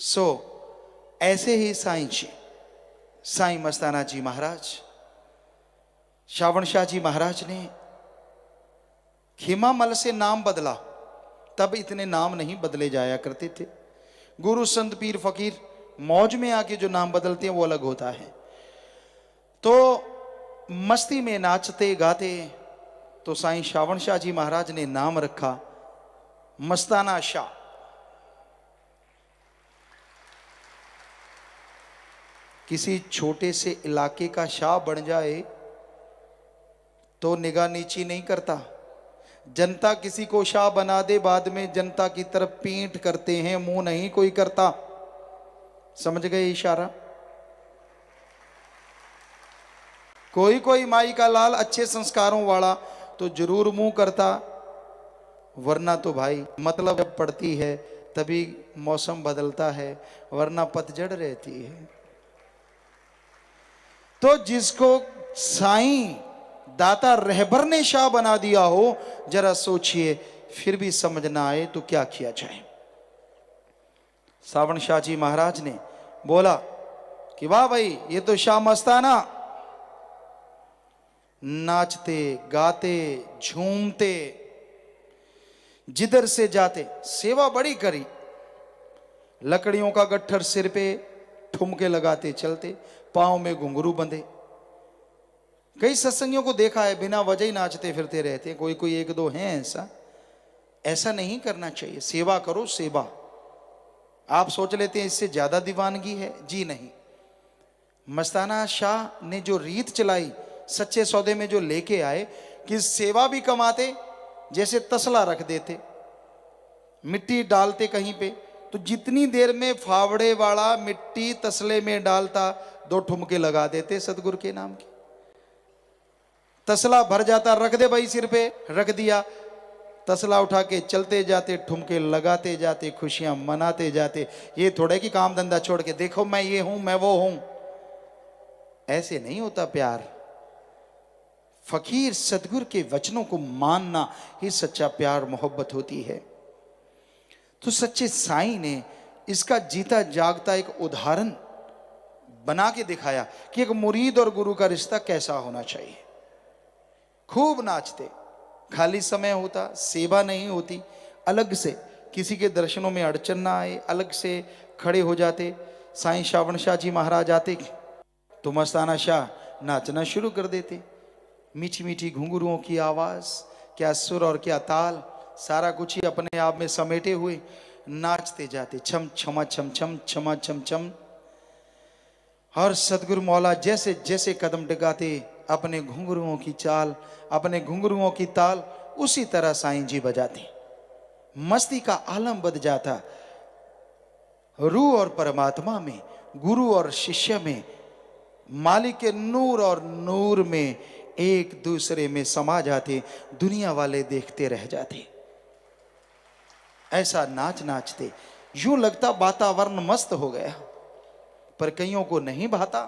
सो so, ऐसे ही साई जी साई मस्ताना जी महाराज श्रावण शाह जी महाराज ने मल से नाम बदला तब इतने नाम नहीं बदले जाया करते थे गुरु संत पीर फकीर मौज में आके जो नाम बदलते हैं वो अलग होता है तो मस्ती में नाचते गाते तो साईं श्रावण शाह जी महाराज ने नाम रखा मस्ताना शाह किसी छोटे से इलाके का शाह बन जाए तो निगाह नीची नहीं करता जनता किसी को शाह बना दे बाद में जनता की तरफ पीठ करते हैं मुंह नहीं कोई करता समझ गए इशारा कोई कोई माई का लाल अच्छे संस्कारों वाला तो जरूर मुंह करता वरना तो भाई मतलब जब पड़ती है तभी मौसम बदलता है वरना पतझड़ रहती है तो जिसको साई दाता रहबर ने शाह बना दिया हो जरा सोचिए फिर भी समझ ना आए तो क्या किया जाए सावन शाह जी महाराज ने बोला कि वाह भाई ये तो शाह मस्ताना नाचते गाते झूमते जिधर से जाते सेवा बड़ी करी लकड़ियों का गट्ठर सिर पे ठुमके लगाते चलते पाँव में घुंघरू बंधे कई सत्संगियों को देखा है बिना वजह ही नाचते फिरते रहते हैं कोई कोई एक दो हैं ऐसा ऐसा नहीं करना चाहिए सेवा करो सेवा आप सोच लेते हैं इससे ज्यादा दीवानगी है जी नहीं मस्ताना शाह ने जो रीत चलाई सच्चे सौदे में जो लेके आए कि सेवा भी कमाते जैसे तसला रख देते मिट्टी डालते कहीं पे तो जितनी देर में फावड़े वाला मिट्टी तसले में डालता दो ठुमके लगा देते सदगुरु के नाम की तसला भर जाता रख दे भाई सिर पे रख दिया तसला उठा के चलते जाते ठुमके लगाते जाते खुशियां मनाते जाते ये थोड़ा कि काम धंधा छोड़ के देखो मैं ये हूं मैं वो हूं ऐसे नहीं होता प्यार फकीर सदगुर के वचनों को मानना ही सच्चा प्यार मोहब्बत होती है तो सच्चे साई ने इसका जीता जागता एक उदाहरण बना के दिखाया कि एक मुरीद और गुरु का रिश्ता कैसा होना चाहिए खूब नाचते खाली समय होता सेवा नहीं होती अलग से किसी के दर्शनों में अड़चन ना आए अलग से खड़े हो जाते साईं श्रावण शाह जी महाराज आते तो मस्ताना शाह नाचना शुरू कर देते मीठी मीठी घुंघरुओं की आवाज़ क्या सुर और क्या ताल सारा कुछ ही अपने आप में समेटे हुए नाचते जाते छम छमा छम छम छमा छम छम, छम हर सदगुरु मौला जैसे जैसे कदम डगाते अपने घुंघरुओं की चाल अपने घुंघरुओं की ताल उसी तरह साईं जी बजाते मस्ती का आलम बद जाता रूह और परमात्मा में गुरु और शिष्य में मालिक के नूर और नूर में एक दूसरे में समा जाते दुनिया वाले देखते रह जाते ऐसा नाच नाचते यूं लगता वातावरण मस्त हो गया पर कईयों को नहीं भाता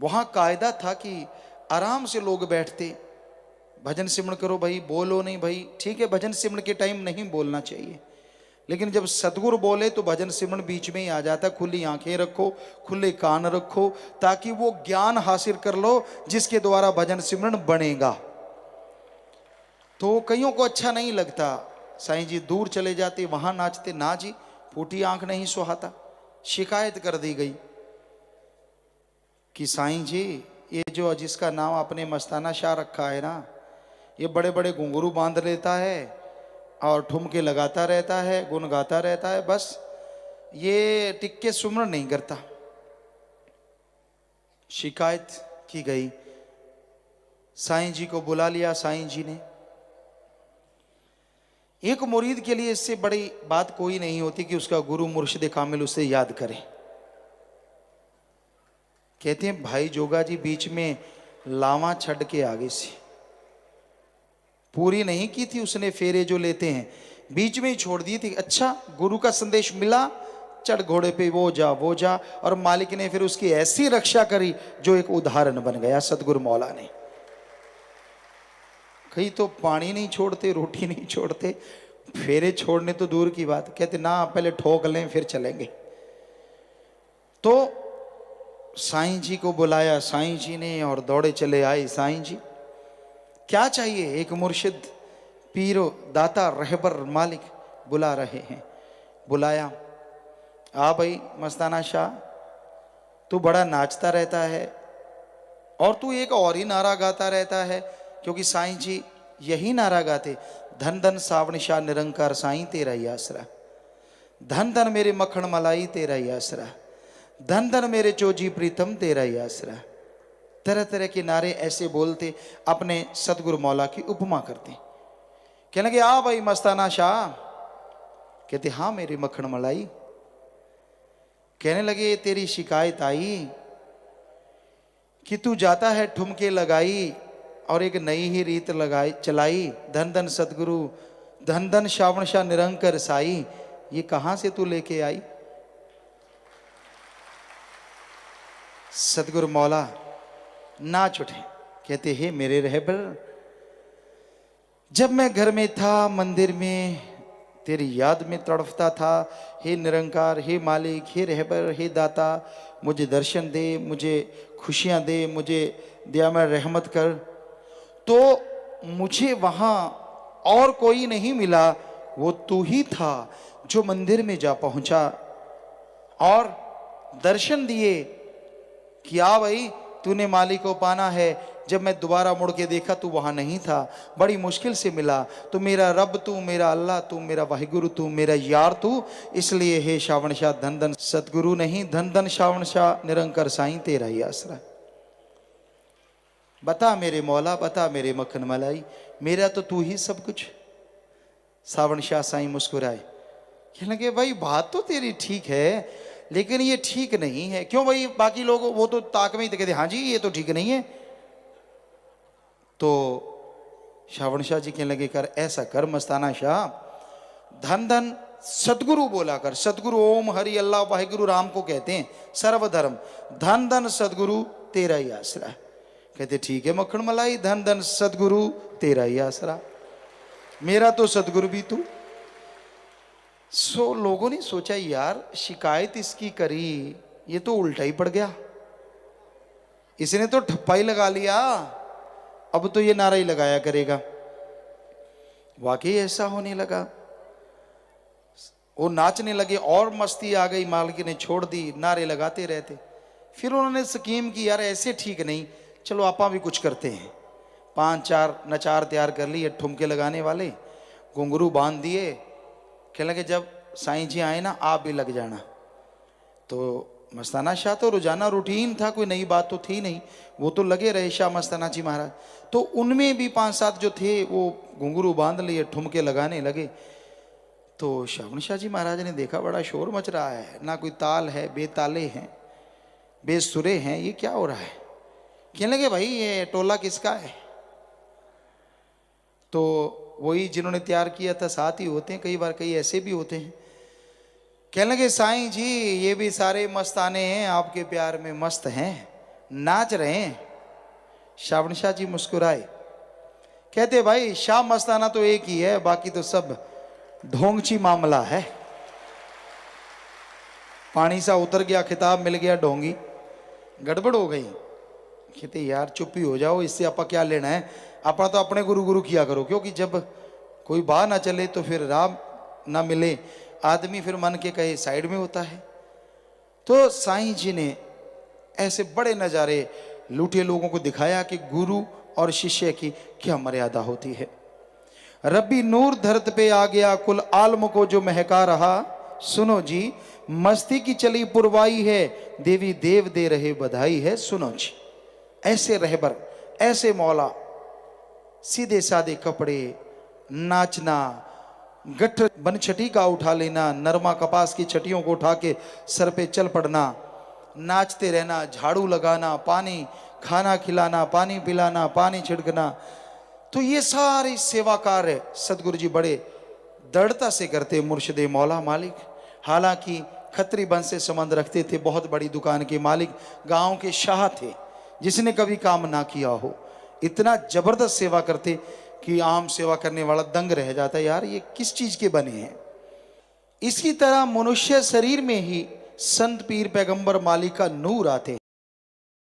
वहां कायदा था कि आराम से लोग बैठते भजन सिमरण करो भाई बोलो नहीं भाई ठीक है भजन सिमण के टाइम नहीं बोलना चाहिए लेकिन जब सदगुरु बोले तो भजन सिमरण बीच में ही आ जाता खुली आंखें रखो खुले कान रखो ताकि वो ज्ञान हासिल कर लो जिसके द्वारा भजन सिमरण बनेगा तो कईयों को अच्छा नहीं लगता साईं जी दूर चले जाते वहां नाचते ना जी फूटी आंख नहीं सुहाता शिकायत कर दी गई कि साईं जी ये जो जिसका नाम आपने मस्ताना शाह रखा है ना ये बड़े बड़े घुंगरू बांध लेता है और ठुमके लगाता रहता है गुन गाता रहता है बस ये टिक्के सुमर नहीं करता शिकायत की गई साईं जी को बुला लिया साईं जी ने एक मुरीद के लिए इससे बड़ी बात कोई नहीं होती कि उसका गुरु मुर्शिद कामिल उसे याद करे कहते हैं भाई जोगा जी बीच में लावा छड़ के आगे से पूरी नहीं की थी उसने फेरे जो लेते हैं बीच में ही छोड़ दी थी अच्छा गुरु का संदेश मिला चढ़ घोड़े पे वो जा वो जा और मालिक ने फिर उसकी ऐसी रक्षा करी जो एक उदाहरण बन गया सदगुरु मौला ने कहीं तो पानी नहीं छोड़ते रोटी नहीं छोड़ते फेरे छोड़ने तो दूर की बात कहते ना पहले ठोक लें फिर चलेंगे तो साईं जी को बुलाया साईं जी ने और दौड़े चले आए साईं जी क्या चाहिए एक मुर्शिद पीरो दाता रहबर मालिक बुला रहे हैं बुलाया आ भाई मस्ताना शाह तू बड़ा नाचता रहता है और तू एक और ही नारा गाता रहता है क्योंकि साईं जी यही नारा गाते धन धन सावण शाह निरंकार साईं तेरा ही आसरा धन धन मेरे मखण मलाई तेरा ही आसरा धन धन मेरे चोजी प्रीतम तेरा ही आसरा तरह तरह के नारे ऐसे बोलते अपने सदगुरु मौला की उपमा करते कहने लगे आ भाई मस्ताना शाह कहते हाँ मेरी मखण मलाई कहने लगे तेरी शिकायत आई कि तू जाता है ठुमके लगाई और एक नई ही रीत लगाई चलाई धन धन सदगुरु धन धन श्रावण शाह निरंकर साई ये कहाँ से तू लेके आई सदगुरु मौला ना छुटे कहते हे मेरे रहबर जब मैं घर में था मंदिर में तेरी याद में तड़फता था हे निरंकार हे मालिक हे रहबर हे दाता मुझे दर्शन दे मुझे खुशियां दे मुझे दया में रहमत कर तो मुझे वहाँ और कोई नहीं मिला वो तू ही था जो मंदिर में जा पहुंचा और दर्शन दिए कि आ भाई तूने माली को पाना है जब मैं दोबारा मुड़ के देखा तू तो वहाँ नहीं था बड़ी मुश्किल से मिला तो मेरा रब तू मेरा अल्लाह तू मेरा वाहिगुरु तू मेरा यार तू इसलिए हे श्रावण शाह धन धन सतगुरु नहीं धन धन श्रावण शाह निरंकर साई तेरा ही आसरा बता मेरे मौला बता मेरे मक्खन मलाई मेरा तो तू ही सब कुछ सावन शाह साई मुस्कुराए कहने लगे भाई बात तो तेरी ठीक है लेकिन ये ठीक नहीं है क्यों भाई बाकी लोग वो तो ताक में ही कहते हाँ जी ये तो ठीक नहीं है तो श्रावण शाह जी कहने लगे कर ऐसा कर मस्ताना शाह धन धन सदगुरु बोला कर सदगुरु ओम हरि अल्लाह वाहिगुरु राम को कहते हैं सर्वधर्म धन धन सदगुरु तेरा ही आश्रय है कहते ठीक है मक्खन मलाई धन धन सदगुरु तेरा ही आसरा मेरा तो सदगुरु भी तू सो लोगों ने सोचा यार शिकायत इसकी करी ये तो उल्टा ही पड़ गया इसने तो ठप्पा ही लगा लिया अब तो ये नारा ही लगाया करेगा वाकई ऐसा होने लगा वो नाचने लगे और मस्ती आ गई मालकी ने छोड़ दी नारे लगाते रहते फिर उन्होंने स्कीम की यार ऐसे ठीक नहीं चलो आपा भी कुछ करते हैं पांच चार नचार तैयार कर लिए ठुमके लगाने वाले घुंगरू बांध दिए कहने लगे जब साईं जी आए ना आप भी लग जाना तो मस्ताना शाह तो रोजाना रूटीन था कोई नई बात तो थी नहीं वो तो लगे रहे शाह मस्ताना जी महाराज तो उनमें भी पांच सात जो थे वो घुंगरू बांध लिए ठुमके लगाने लगे तो श्रावण शाह जी महाराज ने देखा बड़ा शोर मच रहा है ना कोई ताल है बेताले हैं बेसुरे हैं ये क्या हो रहा है कहने लगे भाई ये टोला किसका है तो वही जिन्होंने तैयार किया था साथ ही होते हैं कई बार कई ऐसे भी होते हैं कहने लगे साई जी ये भी सारे मस्ताने हैं आपके प्यार में मस्त हैं नाच रहे हैं श्रावण शाह जी मुस्कुराए कहते भाई शाह मस्ताना तो एक ही है बाकी तो सब ढोंगची मामला है पानी सा उतर गया खिताब मिल गया ढोंगी गड़बड़ हो गई कहते यार चुप ही हो जाओ इससे आप क्या लेना है अपना तो अपने गुरु गुरु किया करो क्योंकि जब कोई बाह ना चले तो फिर राम ना मिले आदमी फिर मन के कहे साइड में होता है तो साईं जी ने ऐसे बड़े नज़ारे लूटे लोगों को दिखाया कि गुरु और शिष्य की क्या मर्यादा होती है रबी नूर धरत पे आ गया कुल आलम को जो महका रहा सुनो जी मस्ती की चली पुरवाई है देवी देव दे रहे बधाई है सुनो जी ऐसे रहबर ऐसे मौला सीधे सादे कपड़े नाचना गठ बन छटी का उठा लेना नरमा कपास की छटियों को उठा के सर पे चल पड़ना नाचते रहना झाड़ू लगाना पानी खाना खिलाना पानी पिलाना पानी छिड़कना तो ये सारे सेवा कार्य सदगुरु जी बड़े दृढ़ता से करते मुर्शदे मौला मालिक हालांकि खत्री बन से संबंध रखते थे बहुत बड़ी दुकान के मालिक गांव के शाह थे जिसने कभी काम ना किया हो इतना जबरदस्त सेवा करते कि आम सेवा करने वाला दंग रह जाता यार ये किस चीज के बने हैं इसी तरह मनुष्य शरीर में ही संत पीर पैगंबर मालिका नूर आते